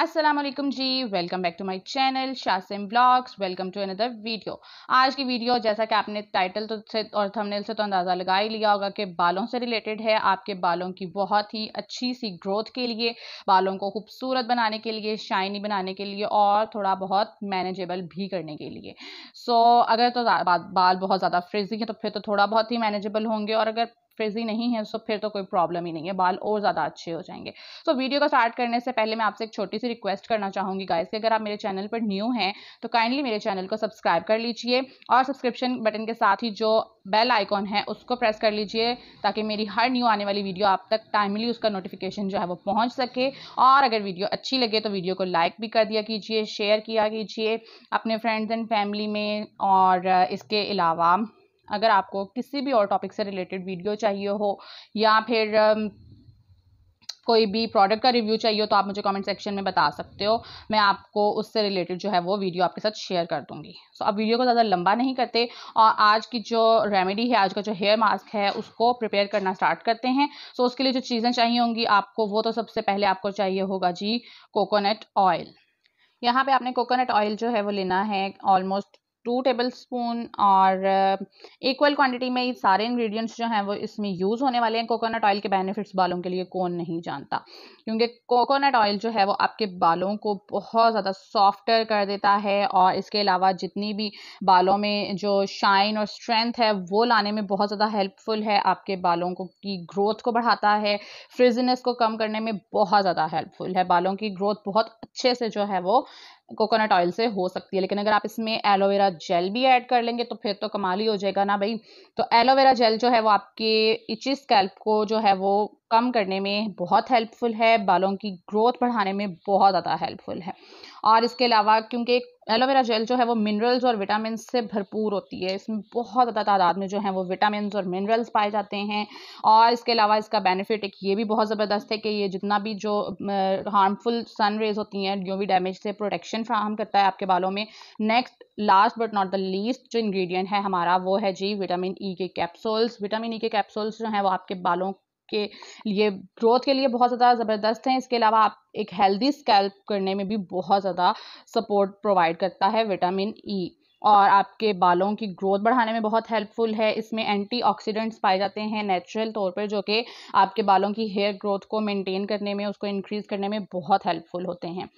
Aslam ji welcome back to my channel Shasim blogs welcome to another video आज की video जैसा कि आपने टाइटल तो से और थंबनेल से तो अंदाज़ा लगा ही लिया होगा कि बालों से रिलेटेड है आपके बालों की बहुत ही अच्छी सी ग्रोथ के लिए बालों को खूबसूरत बनाने के लिए शाइनी बनाने के लिए और थोड़ा बहुत मैनेजेबल भी करने के लिए सो so, अगर तो बाल बहुत ज़्यादा फ्रिजी है तो फिर तो थोड़ा बहुत ही मैनेजेबल होंगे और अगर फ्रिजी नहीं है सो फिर तो कोई प्रॉब्लम ही नहीं है बाल और ज़्यादा अच्छे हो जाएंगे सो so, वीडियो को स्टार्ट करने से पहले मैं आपसे एक छोटी सी रिक्वेस्ट करना चाहूँगी गाइस कि अगर आप मेरे चैनल पर न्यू हैं तो काइंडली मेरे चैनल को सब्सक्राइब कर लीजिए और सब्सक्रिप्शन बटन के साथ ही जो बेल आइकॉन है उसको प्रेस कर लीजिए ताकि मेरी हर न्यू आने वाली वीडियो आप तक टाइमली उसका नोटिफिकेशन जो है वो पहुँच सके और अगर वीडियो अच्छी लगे तो वीडियो को लाइक भी कर दिया कीजिए शेयर किया कीजिए अपने फ्रेंड्स एंड फैमिली में और इसके अलावा अगर आपको किसी भी और टॉपिक से रिलेटेड वीडियो चाहिए हो या फिर कोई भी प्रोडक्ट का रिव्यू चाहिए हो तो आप मुझे कमेंट सेक्शन में बता सकते हो मैं आपको उससे रिलेटेड जो है वो वीडियो आपके साथ शेयर कर दूंगी सो so, अब वीडियो को ज़्यादा लंबा नहीं करते और आज की जो रेमेडी है आज का जो हेयर मास्क है उसको प्रिपेयर करना स्टार्ट करते हैं सो so, उसके लिए जो चीज़ें चाहिए होंगी आपको वो तो सबसे पहले आपको चाहिए होगा जी कोकोनट ऑयल यहाँ पर आपने कोकोनट ऑयल जो है वो लेना है ऑलमोस्ट टू टेबल स्पून और इक्वल uh, क्वांटिटी में ये सारे इंग्रेडिएंट्स जो हैं वो इसमें यूज़ होने वाले हैं कोकोनट ऑयल के बेनिफिट्स बालों के लिए कौन नहीं जानता क्योंकि कोकोनट ऑयल जो है वो आपके बालों को बहुत ज़्यादा सॉफ्टर कर देता है और इसके अलावा जितनी भी बालों में जो शाइन और स्ट्रेंथ है वो लाने में बहुत ज़्यादा हेल्पफुल है आपके बालों को की ग्रोथ को बढ़ाता है फ्रिजनेस को कम करने में बहुत ज़्यादा हेल्पफुल है बालों की ग्रोथ बहुत अच्छे से जो है वो कोकोनट ऑयल से हो सकती है लेकिन अगर आप इसमें एलोवेरा जेल भी ऐड कर लेंगे तो फिर तो कमाल ही हो जाएगा ना भाई तो एलोवेरा जेल जो है वो आपके इचिस स्कैल्प को जो है वो कम करने में बहुत हेल्पफुल है बालों की ग्रोथ बढ़ाने में बहुत ज़्यादा हेल्पफुल है और इसके अलावा क्योंकि एलोवेरा जेल जो है वो मिनरल्स और विटामिन से भरपूर होती है इसमें बहुत ज़्यादा तादाद में जो है वो विटामिन और मिनरल्स पाए जाते हैं और इसके अलावा इसका बेनिफिट एक ये भी बहुत ज़बरदस्त है कि ये जितना भी जो हार्मफुल सन रेज होती हैं जो भी डैमेज से प्रोटेक्शन फ्राहम करता है आपके बालों में next last but not the least जो इंग्रेडिएंट है हमारा वो है जी विटामिन ई e के कैप्सूल्स विटामिन ई e के कैप्सूल्स जो हैं वो आपके बालों आपके लिए ग्रोथ के लिए बहुत ज़्यादा ज़बरदस्त हैं इसके अलावा आप एक हेल्दी स्कैल्प करने में भी बहुत ज़्यादा सपोर्ट प्रोवाइड करता है विटामिन ई e. और आपके बालों की ग्रोथ बढ़ाने में बहुत हेल्पफुल है इसमें एंटीऑक्सीडेंट्स पाए जाते हैं नेचुरल तौर पर जो कि आपके बालों की हेयर ग्रोथ को मेंटेन करने में उसको इंक्रीज़ करने में बहुत हेल्पफुल होते हैं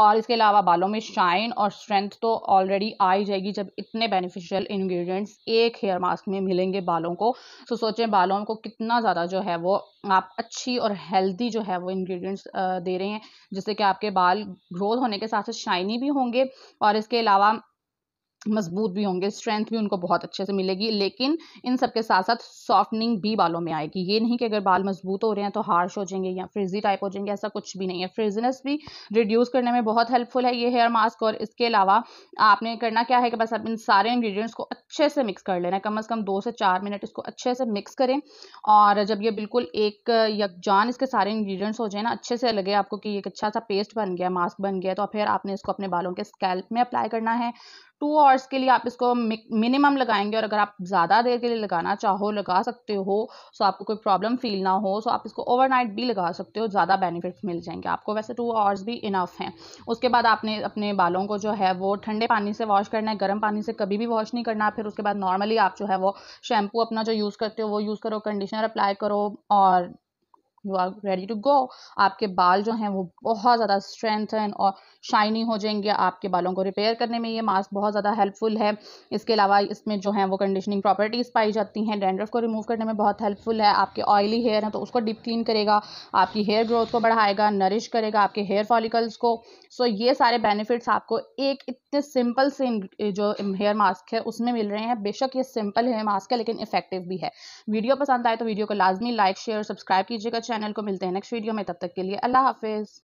और इसके अलावा बालों में शाइन और स्ट्रेंथ तो ऑलरेडी आ ही जाएगी जब इतने बेनिफिशियल इंग्रेडिएंट्स एक हेयर मास्क में मिलेंगे बालों को तो सोचें बालों को कितना ज़्यादा जो है वो आप अच्छी और हेल्दी जो है वो इंग्रेडिएंट्स दे रहे हैं जिससे कि आपके बाल ग्रोथ होने के साथ साथ शाइनी भी होंगे और इसके अलावा मजबूत भी होंगे स्ट्रेंथ भी उनको बहुत अच्छे से मिलेगी लेकिन इन सब के साथ साथ सॉफ्टनिंग भी बालों में आएगी ये नहीं कि अगर बाल मजबूत हो रहे हैं तो हार्श हो जाएंगे या फ्रिजी टाइप हो जाएंगे ऐसा कुछ भी नहीं है फ्रिजनेस भी रिड्यूस करने में बहुत हेल्पफुल है ये हेयर मास्क और इसके अलावा आपने करना क्या है कि बस आप इन सारे इंग्रीडियंट्स को अच्छे से मिक्स कर लेना है कम अज़ कम दो से चार मिनट इसको अच्छे से मिक्स करें और जब ये बिल्कुल एक यकजान इसके सारे इंग्रीडियंट्स हो जाए ना अच्छे से लगे आपको कि एक अच्छा सा पेस्ट बन गया मास्क बन गया तो फिर आपने इसको अपने बालों के स्कैल्प में अप्लाई करना है टू आवर्स के लिए आप इसको मिनिमम लगाएंगे और अगर आप ज़्यादा देर के लिए लगाना चाहो लगा सकते हो सो आपको कोई प्रॉब्लम फील ना हो सो आप इसको ओवरनाइट भी लगा सकते हो ज़्यादा बेनिफिट्स मिल जाएंगे आपको वैसे टू आवर्स भी इनफ हैं उसके बाद आपने अपने बालों को जो है वो ठंडे पानी से वॉश करना है गर्म पानी से कभी भी वॉश नहीं करना फिर उसके बाद नॉर्मली आप जो है वो शैम्पू अपना जो यूज़ करते हो वो यूज़ करो कंडीशनर अप्लाई करो और you are ready to go आपके बाल जो हैं वो बहुत ज़्यादा स्ट्रेंथन और शाइनी हो जाएंगे आपके बालों को रिपेयर करने में ये मास्क बहुत ज़्यादा हेल्पफुल है इसके अलावा इसमें जो है वो कंडीशनिंग प्रॉपर्टीज़ पाई जाती हैं डेंड्रफ को रिमूव करने में बहुत हेल्पफुल है आपके ऑयली हेयर हैं तो उसको डीप क्लीन करेगा आपकी हेयर ग्रोथ को बढ़ाएगा नरिश करेगा आपके हेयर फॉलिकल्स को सो ये सारे बेनिफिट्स आपको एक इतने सिंपल से जो हेयर मास्क है उसमें मिल रहे हैं बेशक ये सिंपल हेयर मास्क है लेकिन इफेक्टिव भी है वीडियो पसंद आए तो वीडियो को लाजमी लाइक शेयर सब्सक्राइब कीजिएगा चैनल को मिलते हैं नेक्स्ट वीडियो में तब तक के लिए अल्लाह हाफिज़